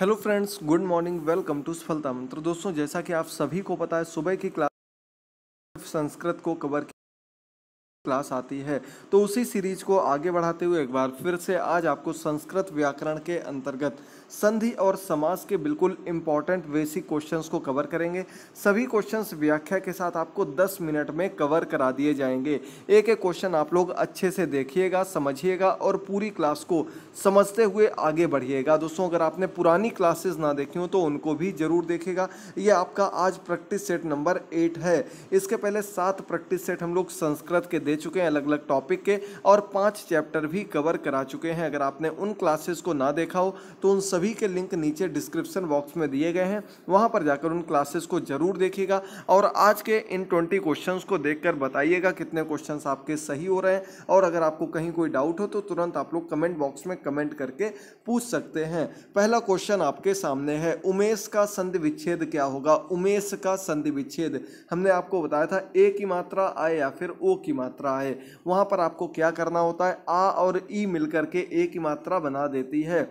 hello friends good morning welcome to Safalta Mantra दोस्तों जैसा कि आप सभी को पता है सुबह की क्लास संस्कृत को कवर क्लास आती है तो उसी सीरीज को आगे बढ़ाते हुए एक बार फिर से आज आपको संस्कृत व्याकरण के अंतर्गत संधि और समास के बिल्कुल इंपॉर्टेंट बेसिक क्वेश्चंस को कवर करेंगे सभी क्वेश्चंस व्याख्या के साथ आपको 10 मिनट में कवर करा दिए जाएंगे एक एक क्वेश्चन आप लोग अच्छे से देखिएगा समझिएगा और पूरी क्लास को समझते हुए आगे बढ़िएगा दोस्तों अगर आपने पुरानी क्लासेस ना देखी हो तो उनको भी ज़रूर देखिएगा ये आपका आज प्रैक्टिस सेट नंबर एट है इसके पहले सात प्रैक्टिस सेट हम लोग संस्कृत के दे चुके हैं अलग अलग टॉपिक के और पाँच चैप्टर भी कवर करा चुके हैं अगर आपने उन क्लासेस को ना देखा हो तो उन सब सभी के लिंक नीचे डिस्क्रिप्शन बॉक्स में दिए गए हैं वहाँ पर जाकर उन क्लासेस को ज़रूर देखिएगा और आज के इन ट्वेंटी क्वेश्चन को देख बताइएगा कितने क्वेश्चन आपके सही हो रहे हैं और अगर आपको कहीं कोई डाउट हो तो तुरंत आप लोग कमेंट बॉक्स में कमेंट करके पूछ सकते हैं पहला क्वेश्चन आपके सामने है उमेश का संधि विच्छेद क्या होगा उमेश का संधि विच्छेद हमने आपको बताया था ए की मात्रा आए या फिर ओ की मात्रा आए वहाँ पर आपको क्या करना होता है आ और ई मिलकर के ए की मात्रा बना देती है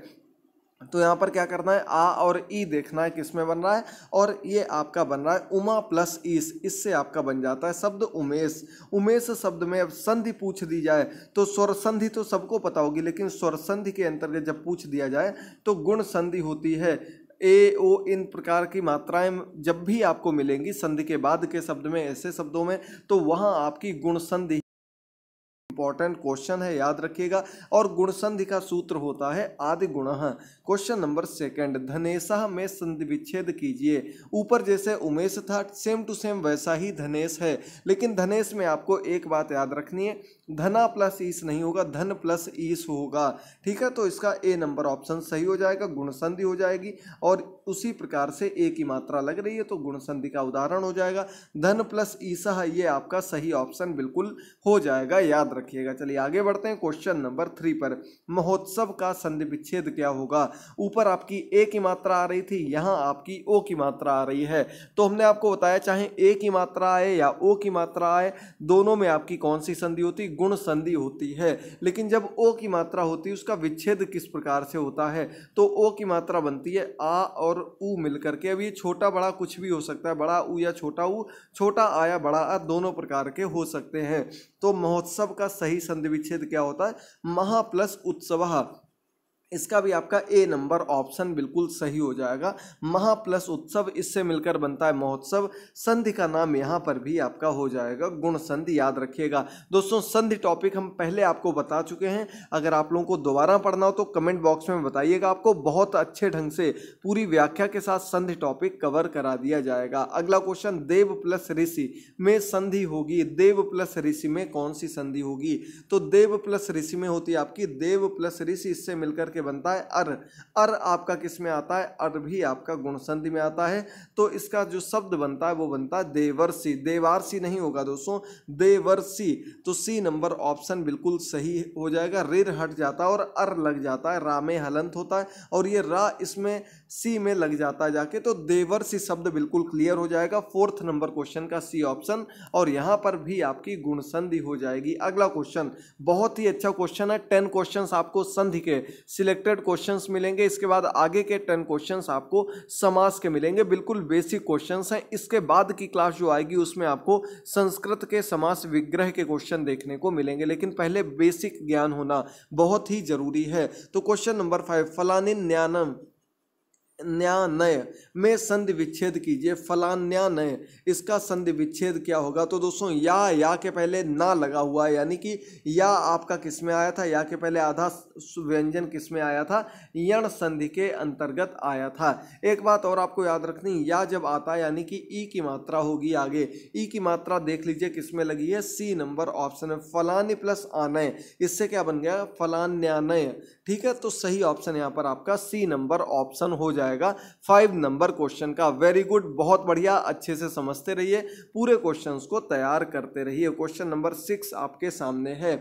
तो यहाँ पर क्या करना है आ और ई देखना है किस में बन रहा है और ये आपका बन रहा है उमा प्लस ईस इससे आपका बन जाता है शब्द उमेश उमेश शब्द में अब संधि पूछ दी जाए तो स्वर संधि तो सबको पता होगी लेकिन स्वर संधि के अंतर्गत जब पूछ दिया जाए तो गुण संधि होती है ए ओ इन प्रकार की मात्राएं जब भी आपको मिलेंगी संधि के बाद के शब्द में ऐसे शब्दों में तो वहाँ आपकी गुण संधि इंपॉर्टेंट क्वेश्चन है याद रखिएगा और गुणसंधि का सूत्र होता है आदि गुण क्वेश्चन नंबर सेकंड धनेशा में संधि विच्छेद कीजिए ऊपर जैसे उमेश था सेम टू सेम वैसा ही धनेश है लेकिन धनेश में आपको एक बात याद रखनी है धना प्लस ईस नहीं होगा धन प्लस ईस होगा ठीक है तो इसका ए नंबर ऑप्शन सही हो जाएगा गुणसंधि हो जाएगी और उसी प्रकार से ए की मात्रा लग रही है तो गुणसंधि का उदाहरण हो जाएगा धन प्लस ईसा हाँ, ये आपका सही ऑप्शन बिल्कुल हो जाएगा याद रखिएगा चलिए आगे बढ़ते हैं क्वेश्चन नंबर थ्री पर महोत्सव का संधि विच्छेद क्या होगा ऊपर आपकी ए की मात्रा आ रही थी यहाँ आपकी ओ की मात्रा आ रही है तो हमने आपको बताया चाहे ए की मात्रा आए या ओ की मात्रा आए दोनों में आपकी कौन सी संधि होती गुण संधि होती है लेकिन जब ओ की मात्रा होती है उसका विच्छेद किस प्रकार से होता है तो ओ की मात्रा बनती है आ और ऊ मिलकर के अब ये छोटा बड़ा कुछ भी हो सकता है बड़ा ऊ या छोटा ऊ छोटा आ या बड़ा आ दोनों प्रकार के हो सकते हैं तो महोत्सव का सही संधि विच्छेद क्या होता है महा प्लस उत्सव इसका भी आपका ए नंबर ऑप्शन बिल्कुल सही हो जाएगा महा प्लस उत्सव इससे मिलकर बनता है महोत्सव संधि का नाम यहाँ पर भी आपका हो जाएगा गुण संधि याद रखिएगा दोस्तों संधि टॉपिक हम पहले आपको बता चुके हैं अगर आप लोगों को दोबारा पढ़ना हो तो कमेंट बॉक्स में बताइएगा आपको बहुत अच्छे ढंग से पूरी व्याख्या के साथ संधि टॉपिक कवर करा दिया जाएगा अगला क्वेश्चन देव प्लस ऋषि में संधि होगी देव प्लस ऋषि में कौन सी संधि होगी तो देव प्लस ऋषि में होती है आपकी देव प्लस ऋषि इससे मिलकर करके बनता है अर अर आपका किस में आता है अर भी आपका गुणसंधि में आता है तो इसका जो शब्द बनता है वो बनता है देवर्षि देवारसी नहीं होगा दोस्तों देवर्षि तो सी नंबर ऑप्शन बिल्कुल सही हो जाएगा रिर हट जाता है और अर लग जाता है रा में हलंत होता है और ये रा इसमें सी में लग जाता जाके तो देवर सी शब्द बिल्कुल क्लियर हो जाएगा फोर्थ नंबर क्वेश्चन का सी ऑप्शन और यहाँ पर भी आपकी गुण संधि हो जाएगी अगला क्वेश्चन बहुत ही अच्छा क्वेश्चन है टेन क्वेश्चन आपको संधि के सिलेक्टेड क्वेश्चन मिलेंगे इसके बाद आगे के टेन क्वेश्चन आपको समास के मिलेंगे बिल्कुल बेसिक क्वेश्चन हैं इसके बाद की क्लास जो आएगी उसमें आपको संस्कृत के समास विग्रह के क्वेश्चन देखने को मिलेंगे लेकिन पहले बेसिक ज्ञान होना बहुत ही जरूरी है तो क्वेश्चन नंबर फाइव फलानिन न्यानम नय में संधि विच्छेद कीजिए फलान्यानय इसका संधि विच्छेद क्या होगा तो दोस्तों या या के पहले ना लगा हुआ है यानी कि या आपका किस में आया था या के पहले आधा व्यंजन किस में आया था यण संधि के अंतर्गत आया था एक बात और आपको याद रखनी या जब आता है यानी कि ई की मात्रा होगी आगे ई की मात्रा देख लीजिए किस में लगी है सी नंबर ऑप्शन है फलानी प्लस आनय इससे क्या बन गया फलान्यानय ठीक है तो सही ऑप्शन यहाँ पर आपका सी नंबर ऑप्शन हो जाएगा फाइव नंबर क्वेश्चन का वेरी गुड बहुत बढ़िया अच्छे से समझते रहिए पूरे क्वेश्चंस को तैयार करते रहिए क्वेश्चन नंबर सिक्स आपके सामने है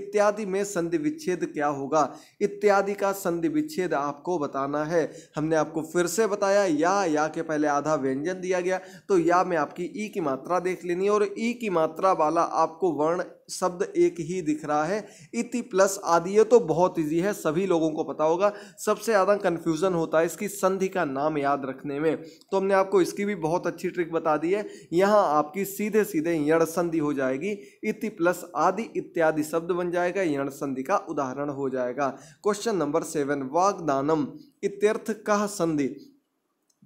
इत्यादि में संधि विच्छेद क्या होगा इत्यादि का संधि विच्छेद आपको बताना है हमने आपको फिर से बताया या या के पहले आधा व्यंजन दिया गया तो या में आपकी ई e की मात्रा देख लेनी है और ई e की मात्रा वाला आपको वर्ण शब्द एक ही दिख रहा है इति प्लस आदि ये तो बहुत इजी है सभी लोगों को पता होगा सबसे ज़्यादा कन्फ्यूज़न होता है इसकी संधि का नाम याद रखने में तो हमने आपको इसकी भी बहुत अच्छी ट्रिक बता दी है यहाँ आपकी सीधे सीधे यण संधि हो जाएगी इति प्लस आदि इत्यादि शब्द बन जाएगा यण संधि का उदाहरण हो जाएगा क्वेश्चन नंबर सेवन वाग्दानम इत्यर्थ कह संधि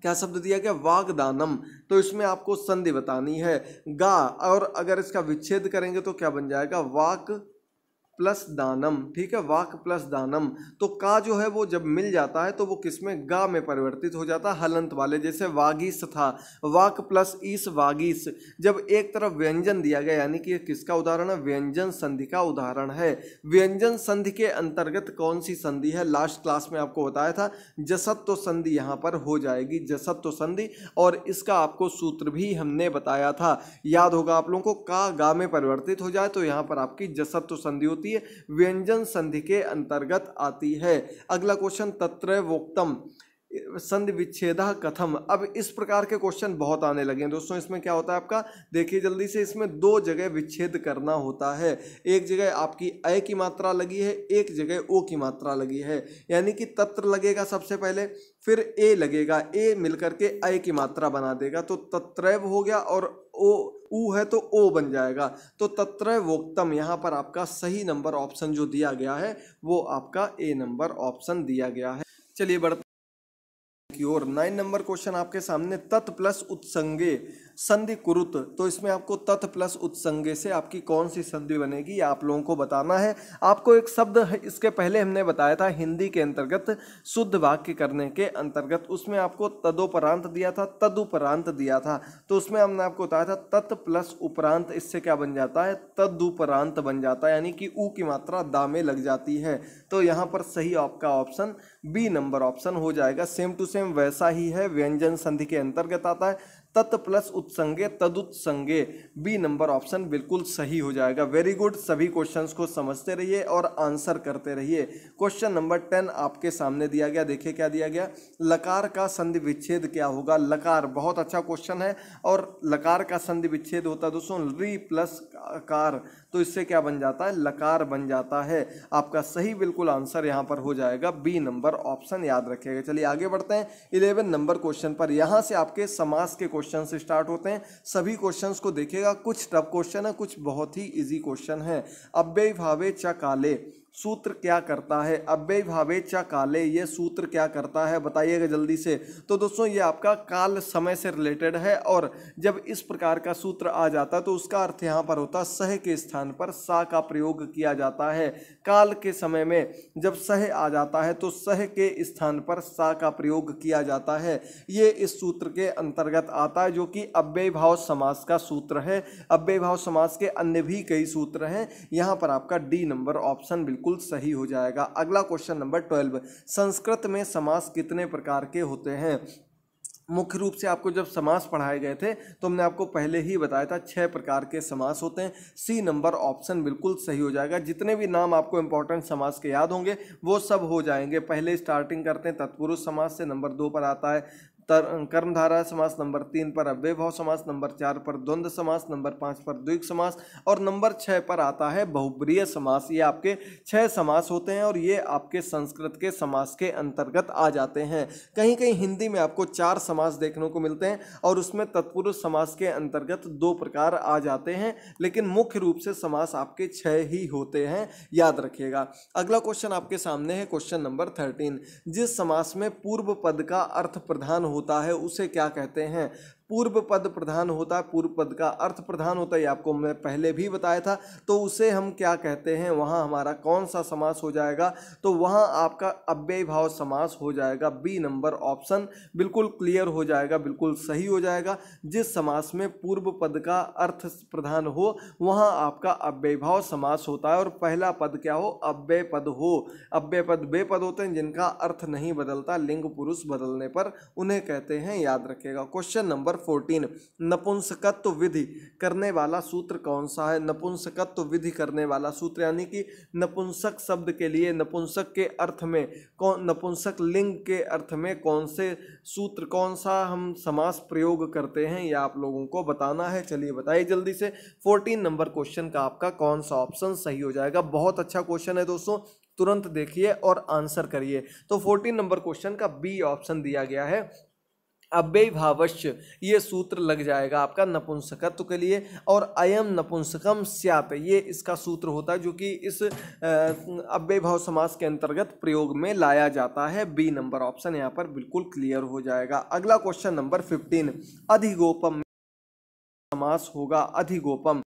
क्या शब्द दिया गया वागदानम तो इसमें आपको संधि बतानी है गा और अगर इसका विच्छेद करेंगे तो क्या बन जाएगा वाक प्लस दानम ठीक है वाक प्लस दानम तो का जो है वो जब मिल जाता है तो वो किस में गा में परिवर्तित हो जाता है हलंत वाले जैसे वागीस था वाक प्लस ईस वागीस जब एक तरफ व्यंजन दिया गया यानी कि किसका उदाहरण है व्यंजन संधि का उदाहरण है व्यंजन संधि के अंतर्गत कौन सी संधि है लास्ट क्लास में आपको बताया था जसत्व संधि यहाँ पर हो जाएगी जसत्व संधि और इसका आपको सूत्र भी हमने बताया था याद होगा आप लोगों को का गा में परिवर्तित हो जाए तो यहाँ पर आपकी जसत्व संधि होती होती है व्यंजन संधि के अंतर्गत आती है अगला क्वेश्चन तत्र वोक्तम संधि विच्छेद कथम अब इस प्रकार के क्वेश्चन बहुत आने लगे हैं दोस्तों इसमें क्या होता है आपका देखिए जल्दी से इसमें दो जगह विच्छेद करना होता है एक जगह आपकी अ की मात्रा लगी है एक जगह ओ की मात्रा लगी है यानी कि तत्र लगेगा सबसे पहले फिर ए लगेगा ए मिलकर के अ की मात्रा बना देगा तो तत्रैव हो गया और ओ ऊ है तो ओ बन जाएगा तो तत्र वोक्तम यहाँ पर आपका सही नंबर ऑप्शन जो दिया गया है वो आपका ए नंबर ऑप्शन दिया गया है चलिए बढ़ते की ओर नाइन नंबर क्वेश्चन आपके सामने तत् प्लस उत्संगे संधि कुरुत तो इसमें आपको तथ प्लस उत्संगे से आपकी कौन सी संधि बनेगी आप लोगों को बताना है आपको एक शब्द इसके पहले हमने बताया था हिंदी के अंतर्गत शुद्ध वाक्य करने के अंतर्गत उसमें आपको तदोपरांत दिया था तदुपरांत दिया था तो उसमें हमने आपको बताया था तत् प्लस उपरांत इससे क्या बन जाता है तदुपरांत बन जाता है यानी कि ऊ की मात्रा दा में लग जाती है तो यहाँ पर सही आपका ऑप्शन बी नंबर ऑप्शन हो जाएगा सेम टू सेम वैसा ही है व्यंजन संधि के अंतर्गत आता है तत् प्लस उत्संगे तदुत्संगे बी नंबर ऑप्शन बिल्कुल सही हो जाएगा वेरी गुड सभी क्वेश्चंस को समझते रहिए और आंसर करते रहिए क्वेश्चन नंबर टेन आपके सामने दिया गया देखिए क्या दिया गया लकार का संधि विच्छेद क्या होगा लकार बहुत अच्छा क्वेश्चन है और लकार का संधि विच्छेद होता है दोस्तों री प्लस कार तो इससे क्या बन जाता है लकार बन जाता है आपका सही बिल्कुल आंसर यहाँ पर हो जाएगा बी नंबर ऑप्शन याद रखेगा चलिए आगे बढ़ते हैं इलेवन नंबर क्वेश्चन पर यहाँ से आपके समास के क्वेश्चन से स्टार्ट होते हैं सभी क्वेश्चंस को देखेगा कुछ टफ क्वेश्चन है कुछ बहुत ही इजी क्वेश्चन है अब्य भावे च काले सूत्र क्या करता है भावे भावेचा काले ये सूत्र क्या करता है बताइएगा जल्दी से तो दोस्तों ये आपका काल समय से रिलेटेड है और जब इस प्रकार का सूत्र आ जाता है तो उसका अर्थ यहाँ पर होता सह के स्थान पर सा का प्रयोग किया जाता है काल के समय में जब सह आ जाता है तो सह के स्थान पर सा का प्रयोग किया जाता है ये इस सूत्र के अंतर्गत आता है जो कि अव्यय भाव समास का सूत्र है अव्यय भाव समास के अन्य भी कई सूत्र हैं यहाँ पर आपका डी नंबर ऑप्शन बिल्कुल बिल्कुल सही हो जाएगा अगला क्वेश्चन नंबर ट्वेल्व संस्कृत में समास कितने प्रकार के होते हैं मुख्य रूप से आपको जब समास पढ़ाए गए थे तो हमने आपको पहले ही बताया था छह प्रकार के समास होते हैं सी नंबर ऑप्शन बिल्कुल सही हो जाएगा जितने भी नाम आपको इंपॉर्टेंट समास के याद होंगे वो सब हो जाएंगे पहले स्टार्टिंग करते हैं तत्पुरुष समास से नंबर दो पर आता है तर कर्मधारा समास नंबर तीन पर अव्यभाव समास नंबर चार पर द्वंद्व समास नंबर पाँच पर द्विग समास और नंबर छः पर आता है बहुप्रिय समास ये आपके छः समास होते हैं और ये आपके संस्कृत के समास के अंतर्गत आ जाते हैं कहीं कहीं हिंदी में आपको चार समास देखने को मिलते हैं और उसमें तत्पुरुष समास के अंतर्गत दो प्रकार आ जाते हैं लेकिन मुख्य रूप से समास आपके छः ही होते हैं याद रखिएगा अगला क्वेश्चन आपके सामने है क्वेश्चन नंबर थर्टीन जिस समास में पूर्व पद का अर्थ प्रधान हो होता है उसे क्या कहते हैं पूर्व पद प्रधान होता है पूर्व पद का अर्थ प्रधान होता है ये आपको मैं पहले भी बताया था तो उसे हम क्या कहते हैं वहाँ हमारा कौन सा समास हो जाएगा तो वहाँ आपका अव्यय भाव समास हो जाएगा बी नंबर ऑप्शन बिल्कुल क्लियर हो जाएगा बिल्कुल सही हो जाएगा जिस समास में पूर्व पद का अर्थ प्रधान हो वहाँ आपका अव्यय भाव समास होता है और पहला पद क्या हो अव्यय पद हो अव्यय पद वे पद होते हैं जिनका अर्थ नहीं बदलता लिंग पुरुष बदलने पर उन्हें कहते हैं याद रखेगा क्वेश्चन नंबर फोर्टीन नपुंसकत्व विधि करने वाला सूत्र कौन सा है नपुंसकत्व विधि करने वाला सूत्र यानी कि नपुंसक शब्द के लिए नपुंसक के अर्थ में कौन नपुंसक लिंग के अर्थ में कौन से सूत्र कौन सा हम समास प्रयोग करते हैं यह आप लोगों को बताना है चलिए बताइए जल्दी से फोर्टीन नंबर क्वेश्चन का आपका कौन सा ऑप्शन सही हो जाएगा बहुत अच्छा क्वेश्चन है दोस्तों तुरंत देखिए और आंसर करिए तो फोर्टीन नंबर क्वेश्चन का बी ऑप्शन दिया गया है भावश्य ये सूत्र लग जाएगा आपका नपुंसकत्व के लिए और अयम नपुंसकम स्यात ये इसका सूत्र होता है जो कि इस अव्ययभाव समास के अंतर्गत प्रयोग में लाया जाता है बी नंबर ऑप्शन यहाँ पर बिल्कुल क्लियर हो जाएगा अगला क्वेश्चन नंबर फिफ्टीन अधिगोपम समास होगा अधिगोपम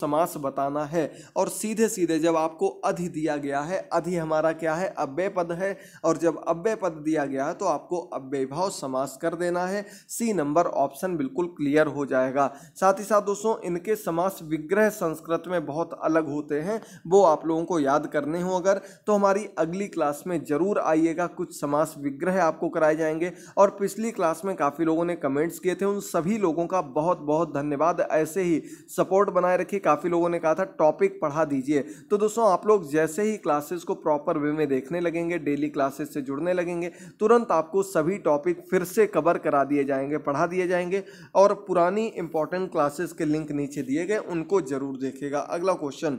समास बताना है और सीधे सीधे जब आपको अधि दिया गया है अधि हमारा क्या है अव्यय पद है और जब अव्यय पद दिया गया है तो आपको अव्यय भाव समास कर देना है सी नंबर ऑप्शन बिल्कुल क्लियर हो जाएगा साथ ही साथ दोस्तों इनके समास विग्रह संस्कृत में बहुत अलग होते हैं वो आप लोगों को याद करने हो अगर तो हमारी अगली क्लास में ज़रूर आइएगा कुछ समास विग्रह आपको कराए जाएंगे और पिछली क्लास में काफ़ी लोगों ने कमेंट्स किए थे उन सभी लोगों का बहुत बहुत धन्यवाद ऐसे ही सपोर्ट बनाए रखिए काफ़ी लोगों ने कहा था टॉपिक पढ़ा दीजिए तो दोस्तों आप लोग जैसे ही क्लासेस को प्रॉपर वे में देखने लगेंगे डेली क्लासेस से जुड़ने लगेंगे तुरंत आपको सभी टॉपिक फिर से कवर करा दिए जाएंगे पढ़ा दिए जाएंगे और पुरानी इंपॉर्टेंट क्लासेस के लिंक नीचे दिए गए उनको ज़रूर देखेगा अगला क्वेश्चन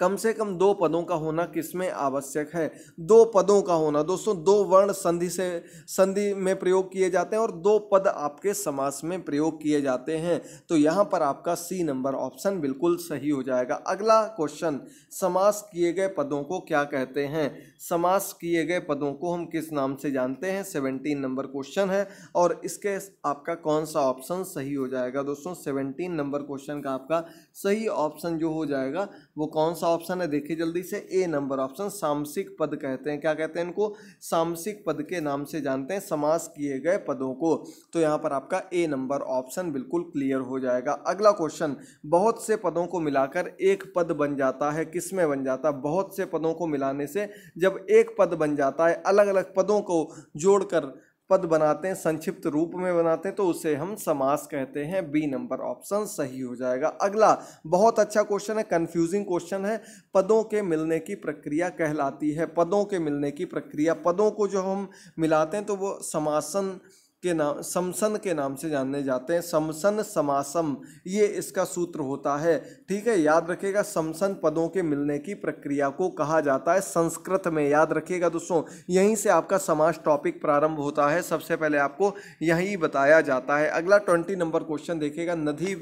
कम से कम दो पदों का होना किसमें आवश्यक है दो पदों का होना दोस्तों दो वर्ण संधि से संधि में प्रयोग किए जाते हैं और दो पद आपके समास में प्रयोग किए जाते हैं तो यहाँ पर आपका सी नंबर ऑप्शन बिल्कुल सही हो जाएगा अगला क्वेश्चन समास किए गए पदों को क्या कहते हैं समास किए गए पदों को हम किस नाम से जानते हैं सेवनटीन नंबर क्वेश्चन है और इसके आपका कौन सा ऑप्शन सही हो जाएगा दोस्तों सेवनटीन नंबर क्वेश्चन का आपका सही ऑप्शन जो हो जाएगा वो कौन सा सा ऑप्शन है देखिए जल्दी से ए नंबर ऑप्शन सामसिक पद कहते हैं क्या कहते हैं इनको सामसिक पद के नाम से जानते हैं समास किए गए पदों को तो यहाँ पर आपका ए नंबर ऑप्शन बिल्कुल क्लियर हो जाएगा अगला क्वेश्चन बहुत से पदों को मिलाकर एक पद बन जाता है किस में बन जाता है बहुत से पदों को मिलाने से जब एक पद बन जाता है अलग अलग पदों को जोड़कर पद बनाते हैं संक्षिप्त रूप में बनाते हैं तो उसे हम समास कहते हैं बी नंबर ऑप्शन सही हो जाएगा अगला बहुत अच्छा क्वेश्चन है कंफ्यूजिंग क्वेश्चन है पदों के मिलने की प्रक्रिया कहलाती है पदों के मिलने की प्रक्रिया पदों को जो हम मिलाते हैं तो वो समासन के नाम समसन के नाम से जानने जाते हैं समसन समासम ये इसका सूत्र होता है ठीक है याद रखेगा समसन पदों के मिलने की प्रक्रिया को कहा जाता है संस्कृत में याद रखिएगा दोस्तों यहीं से आपका समास टॉपिक प्रारंभ होता है सबसे पहले आपको यही बताया जाता है अगला ट्वेंटी नंबर क्वेश्चन देखिएगा नदी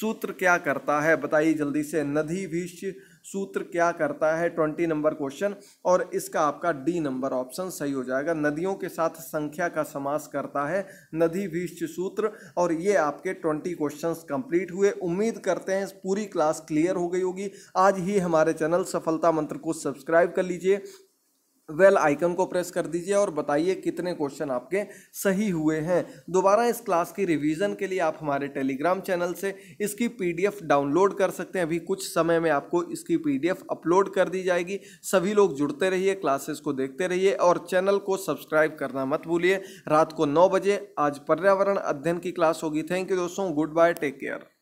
सूत्र क्या करता है बताइए जल्दी से नधि विश्च सूत्र क्या करता है ट्वेंटी नंबर क्वेश्चन और इसका आपका डी नंबर ऑप्शन सही हो जाएगा नदियों के साथ संख्या का समास करता है नदी भीष्ट सूत्र और ये आपके ट्वेंटी क्वेश्चन कंप्लीट हुए उम्मीद करते हैं पूरी क्लास क्लियर हो गई होगी आज ही हमारे चैनल सफलता मंत्र को सब्सक्राइब कर लीजिए वेल well, आइकन को प्रेस कर दीजिए और बताइए कितने क्वेश्चन आपके सही हुए हैं दोबारा इस क्लास की रिवीजन के लिए आप हमारे टेलीग्राम चैनल से इसकी पीडीएफ डाउनलोड कर सकते हैं अभी कुछ समय में आपको इसकी पीडीएफ अपलोड कर दी जाएगी सभी लोग जुड़ते रहिए क्लासेस को देखते रहिए और चैनल को सब्सक्राइब करना मत भूलिए रात को नौ बजे आज पर्यावरण अध्ययन की क्लास होगी थैंक यू दोस्तों गुड बाय टेक केयर